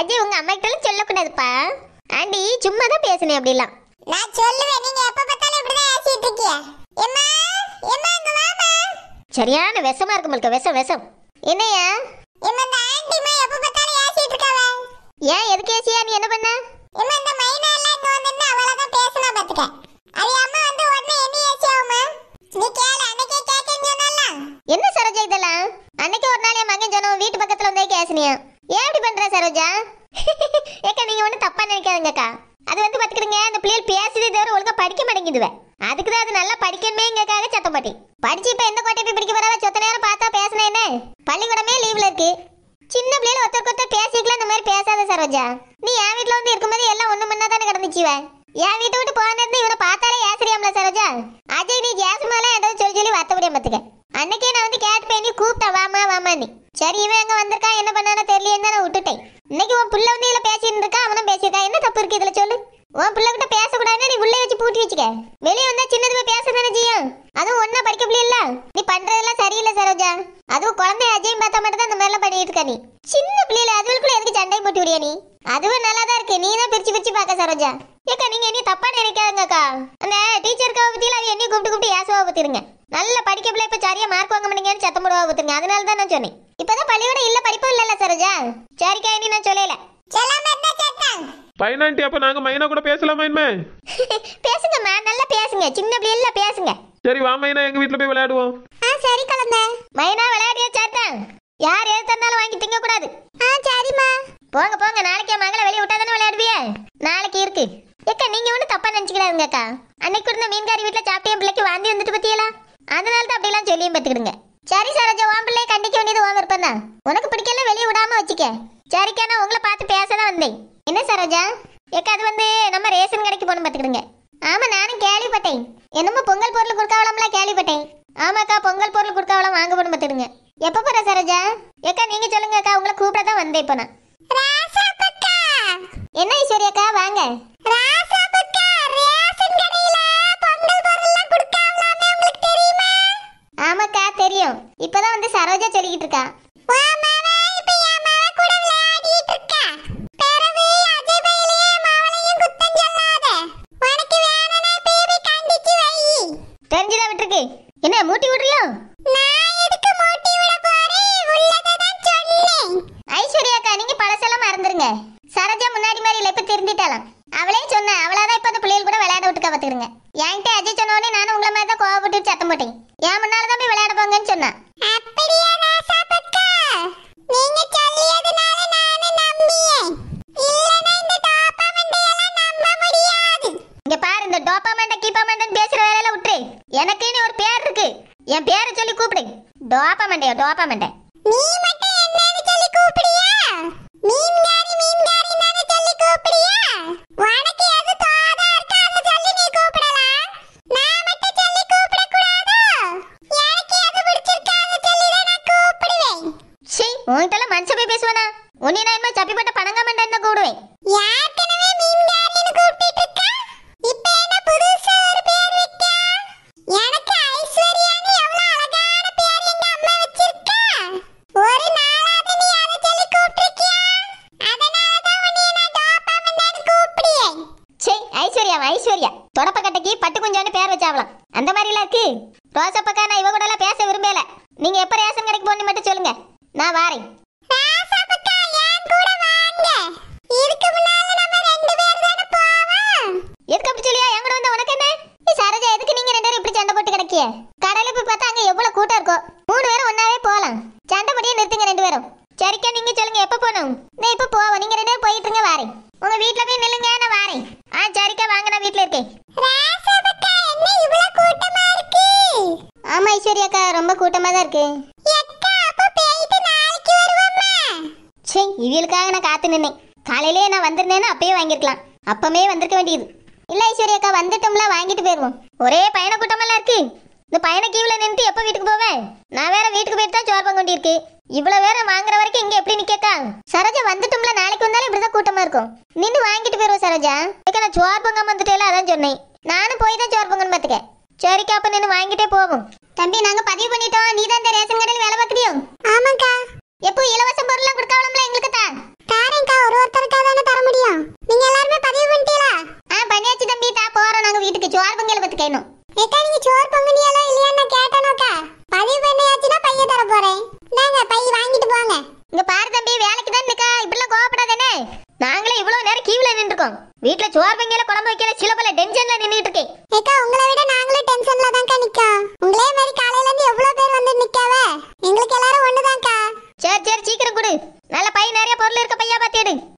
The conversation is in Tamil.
அஜய் உங்க அம்மா கிட்ட சொல்லக்கூடாதுப்பா ஆண்டி சும்மா தான் பேசுனேன் அப்படிலாம் நான் சொல்லுவேன் நீங்க எப்ப பார்த்தாலும் இப்படி தான் ஏசிட்டு இருக்கீங்க அம்மா அம்மா இங்க வாமா சரியான விஷமா இருக்கும் உங்களுக்கு விஷம் விஷம் என்னையா எம்மா ஆண்டி மா எப்ப பார்த்தாலும் ஏசிட்டு இருக்காவ ஏன் எதுக்கு ஏசியா நீ என்ன பண்ண எம்மா இந்த மைனா எல்லாம் இங்க வந்திருந்தா அவள தான் பேசணும் பாத்துக்க அது அம்மா வந்து உடனே என்ன ஏசியாவுமா நீ கேள அன்னைக்கே கேட்கன்னு சொன்னல்ல என்ன சரோஜா இதெல்லாம் அன்னைக்கே ஒரு நாள் என் மகன் சொன்னோம் வீட்டு பக்கத்துல வந்தே கேசினியா சரோஜா ஏக்கா நீங்க ஒன்றும் தப்பா நினைக்காதீங்கக்கா அது வந்து பாத்துக்கிடுங்க அந்த பிள்ளைகள் பேசுதே தவிர ஒழுங்கா படிக்க மாட்டேங்குதுவே அதுக்கு தான் அது நல்லா படிக்கணுமேங்கிறக்காக சத்த பாட்டி படிச்சு இப்ப எந்த கோட்டை போய் படிக்க போறாங்க சொத்த நேரம் பார்த்தா பேசினேன்னு பள்ளிக்கூடமே லீவ்ல இருக்கு சின்ன பிள்ளைகள் ஒருத்தருக்கு ஒருத்தர் பேசிக்கலாம் இந்த மாதிரி பேசாத சரோஜா நீ என் வீட்டுல வந்து இருக்கும்போது எல்லாம் ஒண்ணு முன்னா தானே கிடந்துச்சுவே என் வீட்டை விட்டு போன நேரத்துல இவரை பார்த்தாலே ஏசரியாம்ல சரோஜா அஜய் நீ ஜாசுமாலாம் ஏதாவது சொல்லி சொல்லி வார்த்தை முடியாம அன்னைக்கே நான் வந்து கேட்டு போய் நீ கூப்பிட்டா வாமா வாமா நீ சரி இவன் எங்க வந்திருக்கா என்ன பண்ணானோ தெரியலன்னு நான் விட்டுட்டேன் இன்னைக்கு உன் புள்ள வந்து இதுல பேசிட்டு இருக்கா அவனும் பேசியிருக்கா என்ன தப்பு இருக்கு இதுல சொல்லு உன் பேச பேசக்கூடாதுன்னா நீ உள்ளே வச்சு பூட்டி வச்சுக்க வெளியே வந்தா பேச பேசுறதானே செய்யும் அதுவும் ஒன்னா படிக்க முடியல நீ பண்றதெல்லாம் சரியில்லை சரோஜா அதுவும் குழந்தை அஜயம் பார்த்தா மட்டும் தான் அந்த மாதிரிலாம் பண்ணிட்டு இருக்க நீ சின்ன பிள்ளைல அதுவளுக்குள்ள எதுக்கு சண்டை போட்டு விடியா நீ அதுவும் நல்லா தான் இருக்கு நீ தான் பிரிச்சு பிரிச்சு பார்க்க சரோஜா ஏக்கா நீங்க என்ன தப்பா நினைக்காதங்கக்கா அந்த கவ பத்தியில அது என்ன கூப்பிட்டு கூப்பிட்டு ஏசவா பத்திருங்க நல்லா படிக்க பிள்ளை இப்ப சரியா மார்க் வாங்க மாட்டீங்கன்னு சத்தம் போடுவா பத்திருங்க அதனால தான் நான் சொன்னேன் இப்பதான் பள்ளியோட இல்ல படிப்பும் இல்லல்ல சரோஜா சரிக்கா இனி நான் சொல்லல பையனாண்டி அப்ப நாங்க மைனா கூட பேசலாமா இனிமே பேசுங்கம்மா நல்லா பேசுங்க சின்ன பிள்ளைல பேசுங்க சரி வா மைனா எங்க வீட்ல போய் விளையாடுவோம் ஆ சரி கலந்த மைனா விளையாடியா சாத்தான் யார் எது தந்தாலும் வாங்கி திங்க கூடாது ஆ சரிம்மா போங்க போங்க நாளைக்கு மகளை வெளிய விட்டா தானே விளையாடுவியே நாளைக்கு இருக்கு ஏக்கா நீங்க ஒண்ணு தப்பா நினைச்சுக்கிறாருங்க அக்கா அன்னைக்கு இருந்த மீன்காரி வீட்ல சாப்பிட்டே பிள்ளைக்கு வாந்தி வந்துட்டு பத்தியலா அதனால தான் அப்படிலாம் சொல்லியும் பத்துக்கிடுங்க சரி சரோஜா உன் பிள்ளைய கண்டிக்க வேண்டியது உன் விருப்பம் தான் உனக்கு பிடிக்கல வெளியே விடாம வச்சுக்க சரிக்கா நான் உங்களை பார்த்து பேச தான் வந்தேன் என்ன சரோஜா ஏக்கா அது வந்து நம்ம ரேஷன் கடைக்கு போகணும் பார்த்துக்கிடுங்க ஆமாம் நானும் கேள்விப்பட்டேன் என்னமோ பொங்கல் பொருள் கொடுக்காவளம்லாம் கேள்விப்பட்டேன் ஆமாக்கா பொங்கல் பொருள் கொடுக்காவலாம் வாங்க போகணும் பார்த்துக்கிடுங்க எப்போ போகிற சரோஜா ஏக்கா நீங்கள் சொல்லுங்க அக்கா உங்களை கூப்பிட தான் வந்தேன் இப்போ நான் என்ன ஐஸ்வர்யாக்கா வாங்க கணக்கா சொல்லிக்கிட்டு இருக்கா என்ன ஐஸ்வர்யாக்கா நீங்க பழசெல்லாம் மறந்துருங்க வேண்டாம்னு பேசுற வேலையில விட்டுரு எனக்குன்னு ஒரு பேர் இருக்கு என் பேரை சொல்லி கூப்பிடு டோப்பா மண்டையா நீ மட்டும் என்னன்னு சொல்லி சொல்லி சொல்லி நீ கூப்பிடலாம் நான் மட்டும் சொல்லி கூப்பிட கூடாது சொல்லி நான் கூப்பிடுவேன் சீ உன்கிட்ட மனுஷ போய் உன்னை நான் சப்பிப்பட்ட பணங்க மாட்டேன் என்ன கூடுவேன் யாருக்கு தொடப்ப தொடப்பக்கட்டைக்கு பட்டு குஞ்சான்னு பேர் வச்சாவலாம் அந்த மாதிரி எல்லாம் இருக்கு ரோசப்பக்கா நான் இவ கூட எல்லாம் பேச விரும்பல நீங்க எப்ப ரேஷன் கடைக்கு போன மட்டும் சொல்லுங்க நான் வாரேன் அக்கா ரொம்ப கூட்டமா தான் இருக்கு சே இவளுக்காக நான் காத்து நின்னேன் காலையிலேயே நான் வந்திருந்தேன்னா அப்பயே வாங்கிருக்கலாம் அப்பமே வந்திருக்க வேண்டியது இல்ல ஐஸ்வர்யா அக்கா வந்துட்டோம்ல வாங்கிட்டு போயிருவோம் ஒரே பயண கூட்டமெல்லாம் இருக்கு இந்த பயண கீவுல நின்று எப்போ வீட்டுக்கு போவேன் நான் வேற வீட்டுக்கு போயிட்டு தான் சோர்பம் கொண்டிருக்கு இவ்வளவு வேற வாங்குற வரைக்கும் இங்க எப்படி நிக்கக்கா சரோஜா வந்துட்டோம்ல நாளைக்கு வந்தாலும் இப்படிதான் கூட்டமா இருக்கும் நின்று வாங்கிட்டு போயிருவோம் சரோஜா நான் சோர்பங்கம் வந்துட்டேல அதான் சொன்னேன் நானும் போய் தான் சோர்பங்கன்னு பாத்துக்கேன் சரிக்கா அப்ப நின்று வாங்கிட்டே போவோம் தம்பி நாங்க பதிவு பண்ணிட்டோம் நீ தான் இந்த ரேஷன் கடையில் வேலை பார்க்குறியோ ஆமாக்கா எப்போ இலவச பொருள்லாம் கொடுக்காவளம்ல எங்களுக்கு தான் தாரேங்கா ஒரு ஒருத்தருக்கா தானே தர முடியும் நீங்க எல்லாருமே பதிவு பண்ணிட்டீங்களா ஆ பண்ணியாச்சு தம்பி தா போறோம் நாங்க வீட்டுக்கு சோறு பொங்கல் பத்தி கேணும் ஏக்கா நீங்க சோறு பொங்கனியாலோ இல்லையான்னு கேட்டனோக்கா பதிவு பண்ணியாச்சுன்னா பையன் தர போறேன் நாங்க பை வாங்கிட்டு போங்க இங்க பாரு தம்பி வேலைக்கு தான் நிக்கா இப்படிலாம் கோவப்படாதானே நாங்களே இவ்வளவு நேரம் கீவில இருக்கும் வீட்ல சோறு பங்கையில குழம்பு வைக்கிற சில போல டென்ஷன்ல நின்னுட்டு இருக்கேன் ஏக்கா உங்களை விட நாங்களும் டென்ஷன்ல தான்க்கா நிக்கோம் உங்களே மாதிரி காலையில இருந்து எவ்வளவு பேர் வந்து நிக்காவ எங்களுக்கு எல்லாரும் ஒண்ணுதான்க்கா சரி சரி சீக்கிரம் கொடு நல்ல பையன் நிறைய பொருள் இருக்க பையா பாத்து